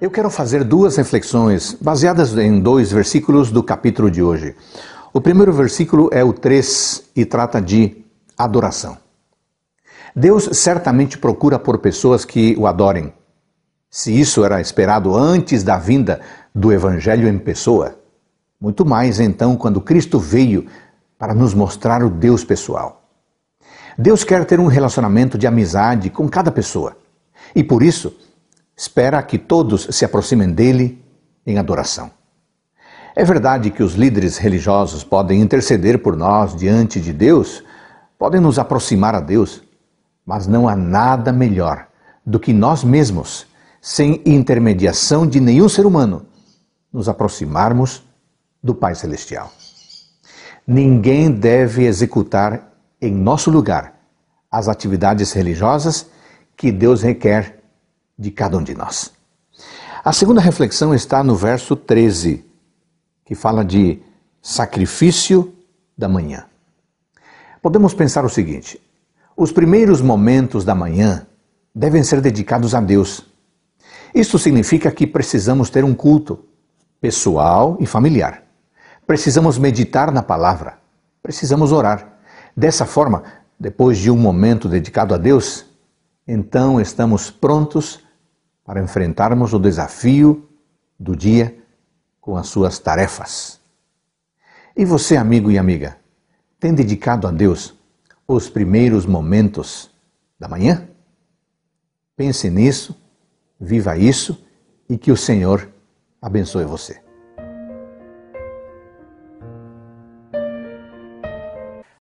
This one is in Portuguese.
Eu quero fazer duas reflexões baseadas em dois versículos do capítulo de hoje. O primeiro versículo é o 3 e trata de adoração. Deus certamente procura por pessoas que o adorem. Se isso era esperado antes da vinda do Evangelho em pessoa, muito mais então quando Cristo veio para nos mostrar o Deus pessoal. Deus quer ter um relacionamento de amizade com cada pessoa. E por isso, espera que todos se aproximem dele em adoração. É verdade que os líderes religiosos podem interceder por nós diante de Deus, podem nos aproximar a Deus, mas não há nada melhor do que nós mesmos, sem intermediação de nenhum ser humano, nos aproximarmos do Pai Celestial. Ninguém deve executar em nosso lugar as atividades religiosas que Deus requer de cada um de nós. A segunda reflexão está no verso 13, que fala de sacrifício da manhã. Podemos pensar o seguinte: os primeiros momentos da manhã devem ser dedicados a Deus. Isso significa que precisamos ter um culto pessoal e familiar. Precisamos meditar na palavra. Precisamos orar. Dessa forma, depois de um momento dedicado a Deus, então estamos prontos para enfrentarmos o desafio do dia com as suas tarefas. E você, amigo e amiga, tem dedicado a Deus os primeiros momentos da manhã? Pense nisso, viva isso e que o Senhor abençoe você.